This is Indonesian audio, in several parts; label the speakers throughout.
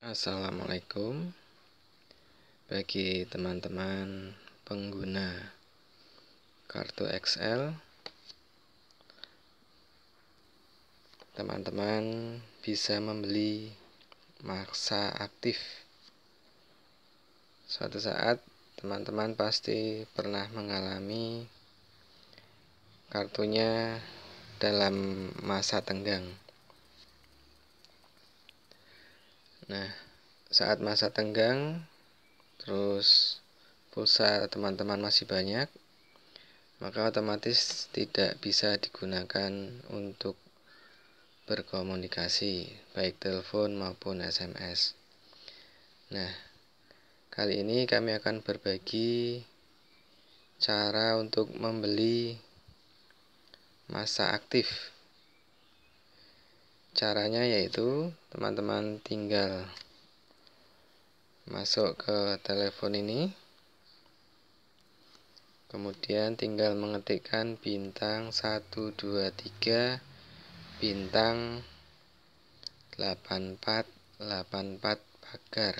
Speaker 1: Assalamualaikum bagi teman-teman pengguna kartu XL teman-teman bisa membeli maksa aktif suatu saat teman-teman pasti pernah mengalami kartunya dalam masa tenggang Nah, saat masa tenggang, terus pulsa teman-teman masih banyak, maka otomatis tidak bisa digunakan untuk berkomunikasi, baik telepon maupun SMS. Nah, kali ini kami akan berbagi cara untuk membeli masa aktif caranya yaitu teman-teman tinggal masuk ke telepon ini kemudian tinggal mengetikkan bintang 123 bintang 8484 pagar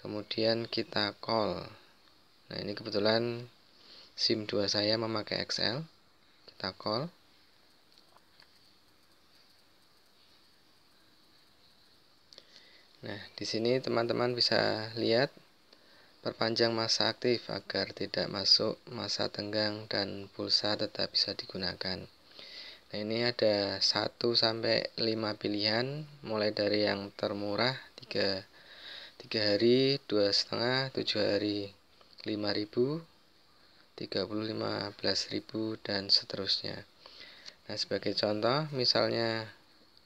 Speaker 1: kemudian kita call nah ini kebetulan SIM 2 saya memakai XL kita call Nah, di sini teman-teman bisa lihat perpanjang masa aktif agar tidak masuk masa tenggang dan pulsa tetap bisa digunakan. Nah, ini ada 1 sampai 5 pilihan mulai dari yang termurah 3 3 hari, 2 setengah, 7 hari, 5000, 15000 dan seterusnya. Nah, sebagai contoh misalnya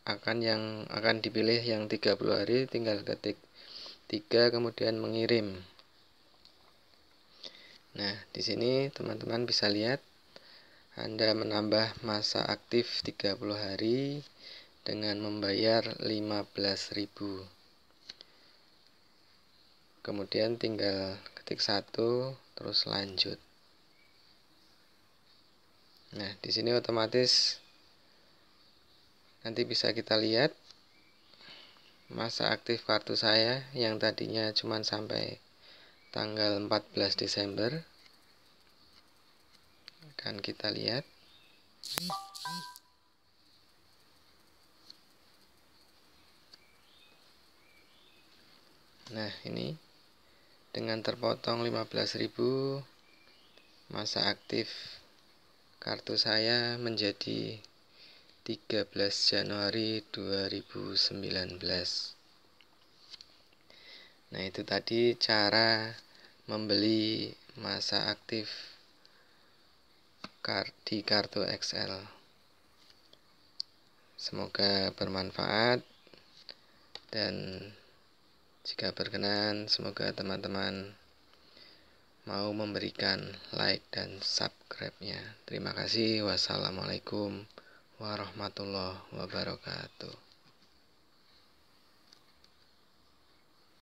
Speaker 1: akan yang akan dipilih yang 30 hari tinggal ketik 3 kemudian mengirim. Nah, di sini teman-teman bisa lihat Anda menambah masa aktif 30 hari dengan membayar 15.000. Kemudian tinggal ketik 1 terus lanjut. Nah, di sini otomatis nanti bisa kita lihat masa aktif kartu saya yang tadinya cuma sampai tanggal 14 Desember akan kita lihat nah ini dengan terpotong 15.000 masa aktif kartu saya menjadi 13 Januari 2019 Nah itu tadi cara membeli masa aktif di kartu XL Semoga bermanfaat dan jika berkenan semoga teman-teman mau memberikan like dan subscribe-nya. Terima kasih. Wassalamualaikum warahmatullahi wabarakatuh.